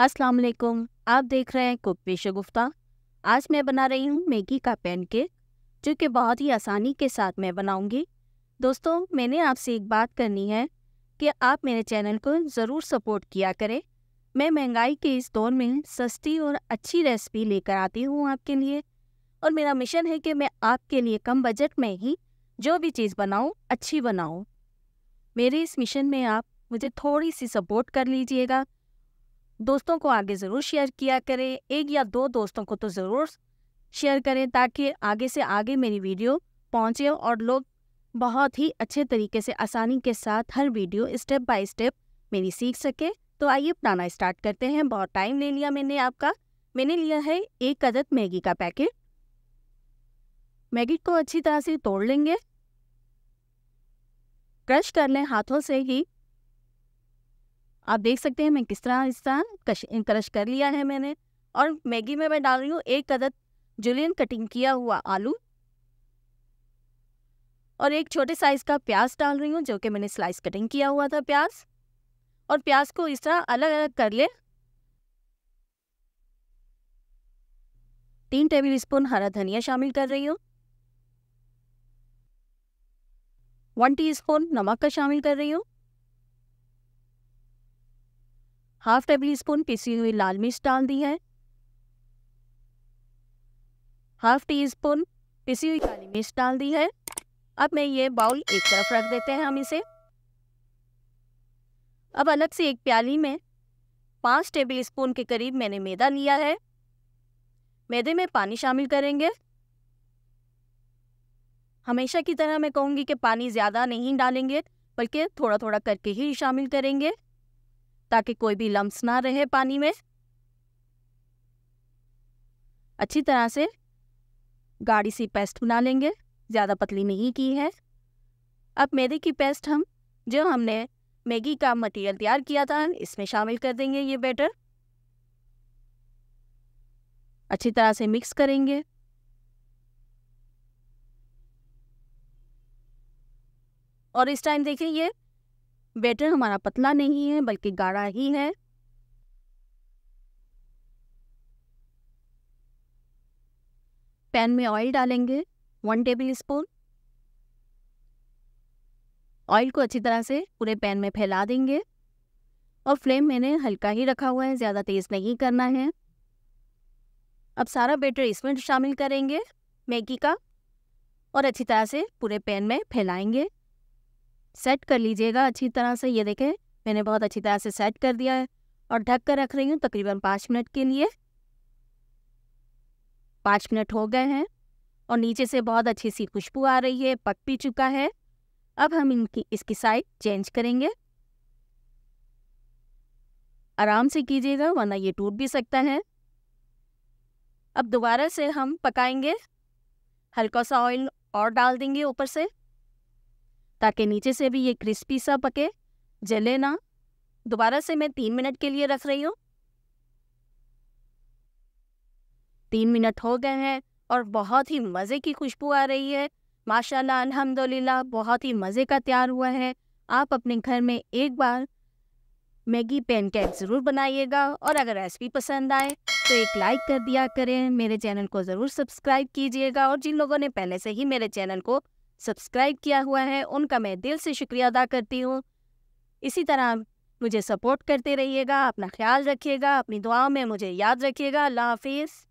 अस्सलाम वालेकुम आप देख रहे हैं कुक पेश गुफ्ता आज मैं बना रही हूँ मैगी का पैनकेक जो कि बहुत ही आसानी के साथ मैं बनाऊँगी दोस्तों मैंने आपसे एक बात करनी है कि आप मेरे चैनल को ज़रूर सपोर्ट किया करें मैं महंगाई के इस दौर में सस्ती और अच्छी रेसिपी लेकर आती हूँ आपके लिए और मेरा मिशन है कि मैं आपके लिए कम बजट में ही जो भी चीज़ बनाऊँ अच्छी बनाऊँ मेरे इस मिशन में आप मुझे थोड़ी सी सपोर्ट कर लीजिएगा दोस्तों को आगे ज़रूर शेयर किया करें एक या दो दोस्तों को तो ज़रूर शेयर करें ताकि आगे से आगे मेरी वीडियो पहुँचे और लोग बहुत ही अच्छे तरीके से आसानी के साथ हर वीडियो स्टेप बाय स्टेप मेरी सीख सके तो आइए बनाना स्टार्ट करते हैं बहुत टाइम ले लिया मैंने आपका मैंने लिया है एक अदद मैगी का पैकेट मैगी को अच्छी तरह से तोड़ लेंगे क्रश कर लें हाथों से ही आप देख सकते हैं मैं किस तरह इस तरह कश क्रश कर लिया है मैंने और मैगी में मैं डाल रही हूँ एक अदद जुलियन कटिंग किया हुआ आलू और एक छोटे साइज़ का प्याज डाल रही हूँ जो कि मैंने स्लाइस कटिंग किया हुआ था प्याज और प्याज को इस तरह अलग अलग कर ले तीन टेबल स्पून हरा धनिया शामिल कर रही हूँ वन टी स्पून नमक का शामिल कर रही हूँ हाफ टेबल स्पून पिसी हुई लाल मिर्च डाल दी है हाफ टी स्पून पिसी हुई काली मिर्च डाल दी है अब मैं ये बाउल एक तरफ रख देते हैं हम इसे अब अलग से एक प्याली में पाँच टेबल स्पून के करीब मैंने मैदा लिया है मैदे में पानी शामिल करेंगे हमेशा की तरह मैं कहूँगी कि पानी ज़्यादा नहीं डालेंगे बल्कि थोड़ा थोड़ा करके ही शामिल करेंगे ताकि कोई भी लम्स ना रहे पानी में अच्छी तरह से गाढ़ी सी पेस्ट बना लेंगे ज़्यादा पतली नहीं की है अब मैदे की पेस्ट हम जो हमने मैगी का मटेरियल तैयार किया था इसमें शामिल कर देंगे ये बैटर अच्छी तरह से मिक्स करेंगे और इस टाइम देखिए ये बैटर हमारा पतला नहीं है बल्कि गाढ़ा ही है पैन में ऑयल डालेंगे वन टेबल स्पून ऑयल को अच्छी तरह से पूरे पैन में फैला देंगे और फ्लेम मैंने हल्का ही रखा हुआ है ज़्यादा तेज़ नहीं करना है अब सारा बैटर इसमें शामिल करेंगे मैगी का और अच्छी तरह से पूरे पैन में फैलाएंगे सेट कर लीजिएगा अच्छी तरह से ये देखें मैंने बहुत अच्छी तरह से सेट कर दिया है और ढक कर रख रही हूँ तकरीबन पाँच मिनट के लिए पाँच मिनट हो गए हैं और नीचे से बहुत अच्छी सी खुशबू आ रही है पक भी चुका है अब हम इनकी इसकी साइड चेंज करेंगे आराम से कीजिएगा वरना ये टूट भी सकता है अब दोबारा से हम पकाएंगे हल्का सा ऑयल और डाल देंगे ऊपर से ताकि नीचे से भी ये क्रिस्पी सा पके जले ना दोबारा से मैं तीन मिनट के लिए रख रही हूँ तीन मिनट हो गए हैं और बहुत ही मज़े की खुशबू आ रही है माशाल्लाह अल्हम्दुलिल्लाह बहुत ही मज़े का तैयार हुआ है आप अपने घर में एक बार मैगी पैनकेक ज़रूर बनाइएगा और अगर रेसिपी पसंद आए तो एक लाइक कर दिया करें मेरे चैनल को ज़रूर सब्सक्राइब कीजिएगा और जिन लोगों ने पहले से ही मेरे चैनल को सब्सक्राइब किया हुआ है उनका मैं दिल से शुक्रिया अदा करती हूँ इसी तरह मुझे सपोर्ट करते रहिएगा अपना ख्याल रखिएगा अपनी दुआओं में मुझे याद रखिएगा अल्लाह हाफिज़